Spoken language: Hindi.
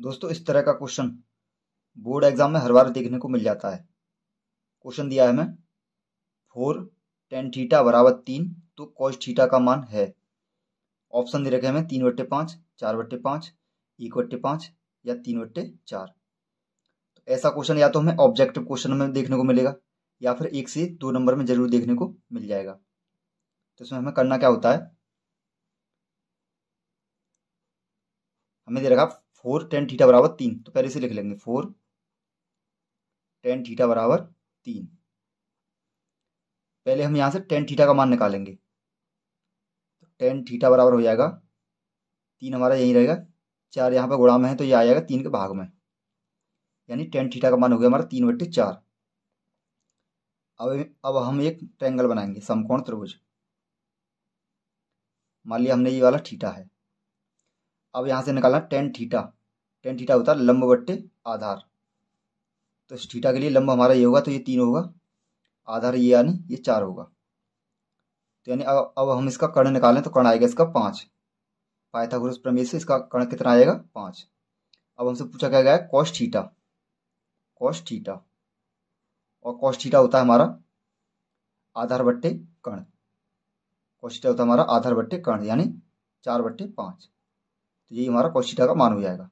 दोस्तों इस तरह का क्वेश्चन बोर्ड एग्जाम में हर बार देखने को मिल जाता है क्वेश्चन दिया है हमें फोर टेन थीटा बराबर तीन तो कॉस थीटा का मान है ऑप्शन दे रखे हमें तीन बट्टे पाँच चार बट्टे पाँच एक बट्टे पाँच या तीन बट्टे चार तो ऐसा क्वेश्चन या तो हमें ऑब्जेक्टिव क्वेश्चन में देखने को मिलेगा या फिर एक से दो नंबर में जरूर देखने को मिल जाएगा तो इसमें हमें करना क्या होता है हमें दे रखा फोर टेन थीटा बराबर तीन तो पहले से लिख लेंगे फोर टेन थीटा बराबर तीन पहले हम यहां से टेन थीटा का मान निकालेंगे तो टेन थीटा बराबर हो जाएगा तीन हमारा यही रहेगा चार यहां पर गुड़ा में है तो ये आ जाएगा तीन के भाग में यानी टेन थीटा का मान हो गया हमारा तीन बट्टे चार अब अब हम एक ट्रैंगल बनाएंगे समकोण त्रिभुज मान लिया हमने ये वाला थीटा है अब यहां से निकालना टेन थीटा टेन टीटा होता है लंब बट्टे आधार तो इस के लिए लंब हमारा ये होगा तो ये तीन होगा आधार ये यानी ये चार होगा तो यानी अब हम इसका कर्ण निकालें तो कर्ण आएगा इसका पाँच पाइथागोरस प्रमेय से इसका कर्ण कितना आएगा पाँच अब हमसे पूछा क्या गया है कॉस थीटा कॉस थीटा और कॉस्ट ठीटा होता है हमारा आधार बट्टे कर्ण कॉस्टा होता है हमारा आधार बट्टे कर्ण यानी चार बट्टे पाँच तो यही हमारा कॉस्टा का मान हो जाएगा